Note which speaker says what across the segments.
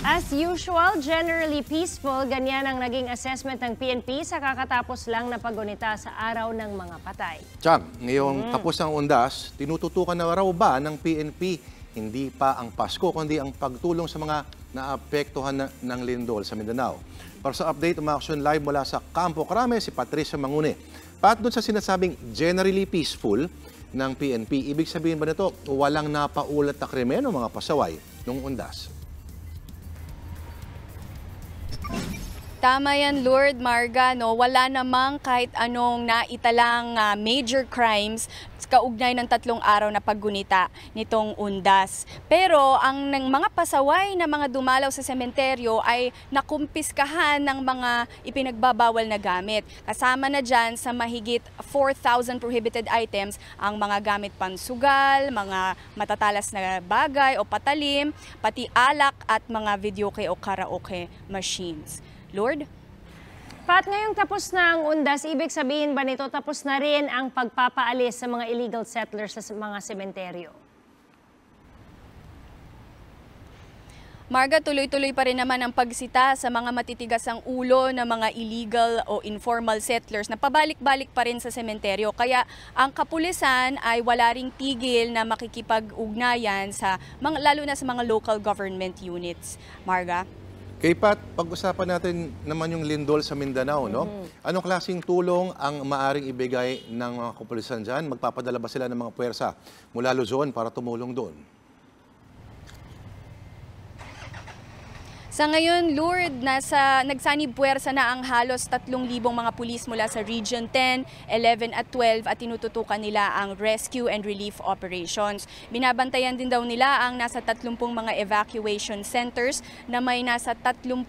Speaker 1: As usual, generally peaceful, ganyan ang naging assessment ng PNP sa kakatapos lang na pagunita sa araw ng mga patay.
Speaker 2: Chang, ngayong mm. tapos ng undas, tinututukan na raw ba ng PNP hindi pa ang Pasko, kundi ang pagtulong sa mga naapektuhan na, ng lindol sa Mindanao? Para sa update, umaksyon live mula sa Campo Crame, si Patricia Mangune. Pat doon sa sinasabing generally peaceful ng PNP, ibig sabihin ba nito walang napaulat na krimen o mga pasaway nung undas?
Speaker 1: Tama yan, Lord Marga. No? Wala namang kahit anong naitalang uh, ah, major crimes kaugnay ng tatlong araw na paggunita nitong undas. Pero ang ng mga pasaway na mga dumalaw sa sementeryo ay nakumpiskahan ng mga ipinagbabawal na gamit. Kasama na dyan sa mahigit 4,000 prohibited items ang mga gamit pansugal, mga matatalas na bagay o patalim, pati alak at mga video o karaoke machines. Lord? Pat, ngayong tapos na ang undas, ibig sabihin ba nito tapos na rin ang pagpapaalis sa mga illegal settlers sa mga sementeryo? Marga, tuloy-tuloy pa rin naman ang pagsita sa mga matitigas ang ulo ng mga illegal o informal settlers na pabalik-balik pa rin sa sementeryo. Kaya ang kapulisan ay wala ring tigil na makikipag-ugnayan sa mga, lalo na sa mga local government units.
Speaker 2: Marga? Kay Pat, pag-usapan natin naman yung lindol sa Mindanao, no? Mm-hmm. Anong klaseng tulong ang maaring ibigay ng mga kapulisan dyan? Magpapadala ba sila ng mga puwersa mula Luzon para tumulong doon?
Speaker 1: Sa ngayon, Lord, nasa nagsanib puwersa na ang halos 3,000 mga pulis mula sa Region 10, 11 at 12 at tinututukan nila ang rescue and relief operations. Binabantayan din daw nila ang nasa 30 mga evacuation centers na may nasa 30,000 uh,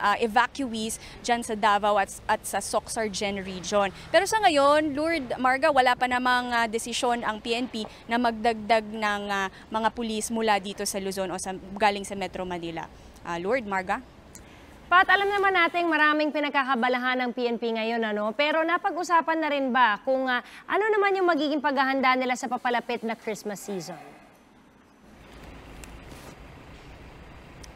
Speaker 1: ah, evacuees dyan sa Davao at, at sa Soxargen region. Pero sa ngayon, Lord Marga, wala pa namang uh, desisyon ang PNP na magdagdag ng uh, mga pulis mula dito sa Luzon o sa, galing sa Metro Manila uh, Lord Marga. Pat, alam naman nating maraming pinagkakabalahan ng PNP ngayon, ano? Pero napag-usapan na rin ba kung uh, ano naman yung magiging paghahanda nila sa papalapit na Christmas season?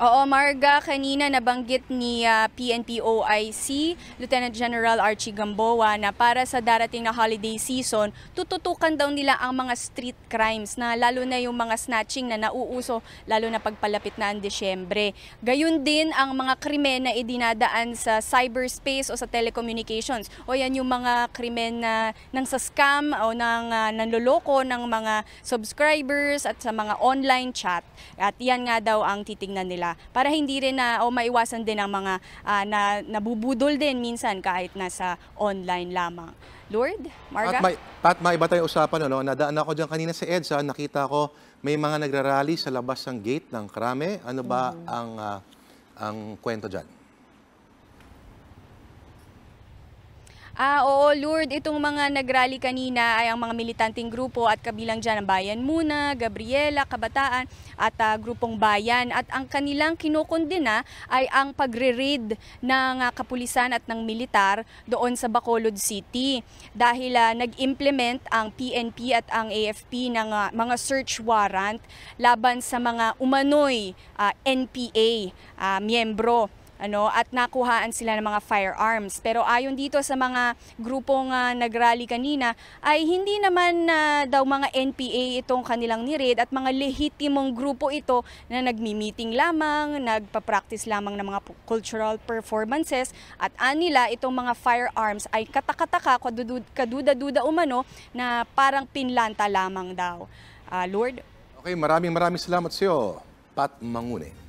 Speaker 1: Oo, Marga, kanina nabanggit ni uh, ah, PNP OIC, Lieutenant General Archie Gamboa, na para sa darating na holiday season, tututukan daw nila ang mga street crimes na lalo na yung mga snatching na nauuso, lalo na pagpalapit na ang Desyembre. Gayun din ang mga krimen na idinadaan sa cyberspace o sa telecommunications. O yan yung mga krimen na nang sa scam o nang uh, nanloloko ng mga subscribers at sa mga online chat. At yan nga daw ang titingnan nila nila para hindi rin na o maiwasan din ang mga uh, na nabubudol din minsan kahit nasa online lamang. Lord,
Speaker 2: Marga? Pat, may, Pat, may iba tayong usapan. Ano? Nadaan ako dyan kanina sa EDSA, nakita ko may mga nagrarally sa labas ng gate ng Krame. Ano ba mm. ang, uh, ang kwento dyan?
Speaker 1: Ah, oo, Lord, itong mga nagrally kanina ay ang mga militanteng grupo at kabilang dyan ang Bayan Muna, Gabriela, Kabataan at uh, Grupong Bayan. At ang kanilang kinukundina ay ang pagre-raid ng uh, kapulisan at ng militar doon sa Bacolod City. Dahil uh, nag-implement ang PNP at ang AFP ng uh, mga search warrant laban sa mga umanoy uh, NPA uh, miyembro ano at nakuhaan sila ng mga firearms pero ayon dito sa mga grupong uh, nagrally kanina ay hindi naman uh, daw mga NPA itong kanilang nirid at mga lehitimong grupo ito na nagmi-meeting lamang, nagpa-practice lamang ng mga cultural performances at anila itong mga firearms ay katakataka kaduda-duda umano na parang pinlanta lamang
Speaker 2: daw. Uh, Lord? Okay, maraming maraming salamat sa iyo, Pat Mangune.